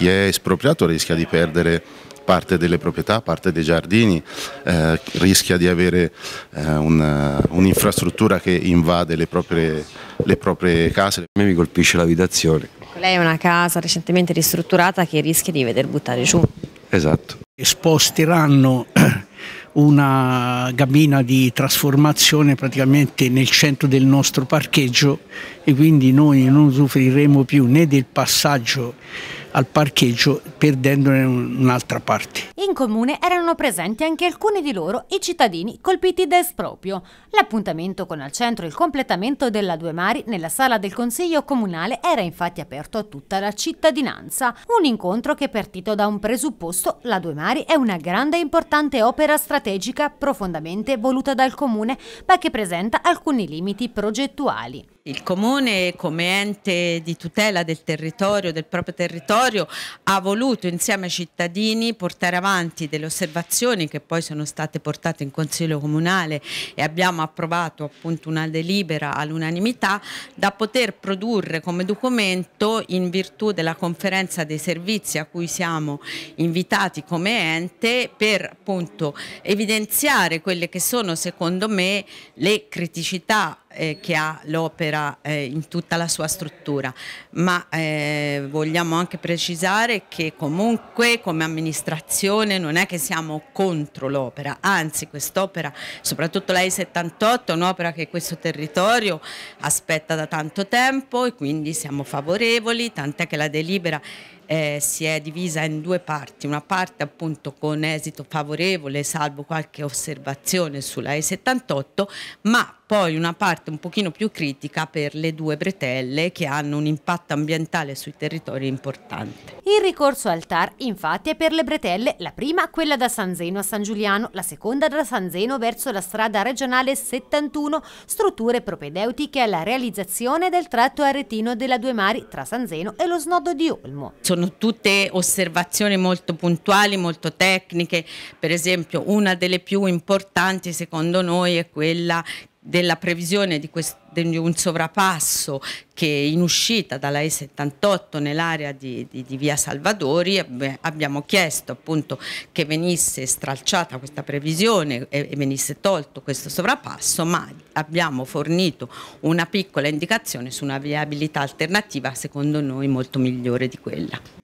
chi è espropriato rischia di perdere parte delle proprietà, parte dei giardini, eh, rischia di avere eh, eh un'infrastruttura che invade le proprie, le proprie case. A me mi colpisce l'abitazione. Lei è una casa recentemente ristrutturata che rischia di veder buttare giù. Esatto. Sposteranno una gabina di trasformazione praticamente nel centro del nostro parcheggio e quindi noi non soffriremo più né del passaggio al parcheggio perdendone un'altra parte. In comune erano presenti anche alcuni di loro i cittadini colpiti da esproprio. L'appuntamento con al centro il completamento della Due Mari nella sala del Consiglio Comunale era infatti aperto a tutta la cittadinanza. Un incontro che è partito da un presupposto, la Due Mari è una grande e importante opera strategica profondamente voluta dal comune, ma che presenta alcuni limiti progettuali. Il comune come ente di tutela del territorio, del proprio territorio, ha voluto insieme ai cittadini portare avanti avanti delle osservazioni che poi sono state portate in Consiglio Comunale e abbiamo approvato appunto una delibera all'unanimità da poter produrre come documento in virtù della conferenza dei servizi a cui siamo invitati come ente per appunto evidenziare quelle che sono secondo me le criticità eh, che ha l'opera eh, in tutta la sua struttura, ma eh, vogliamo anche precisare che comunque come amministrazione non è che siamo contro l'opera, anzi quest'opera, soprattutto la I78, è un'opera che questo territorio aspetta da tanto tempo e quindi siamo favorevoli, tant'è che la delibera eh, si è divisa in due parti, una parte appunto con esito favorevole salvo qualche osservazione sulla E78, ma poi una parte un pochino più critica per le due bretelle che hanno un impatto ambientale sui territori importante. Il ricorso al TAR infatti è per le bretelle, la prima quella da San Zeno a San Giuliano, la seconda da San Zeno verso la strada regionale 71, strutture propedeutiche alla realizzazione del tratto aretino della Due Mari tra San Zeno e lo snodo di Olmo. Sono sono tutte osservazioni molto puntuali, molto tecniche, per esempio una delle più importanti secondo noi è quella della previsione di, di, un sovrapasso che in uscita dalla E78 nell'area di, di, di, via Salvadori abbiamo chiesto appunto che venisse stralciata questa previsione e, e, venisse tolto questo sovrapasso ma abbiamo fornito una piccola indicazione su una viabilità alternativa secondo noi molto migliore di quella.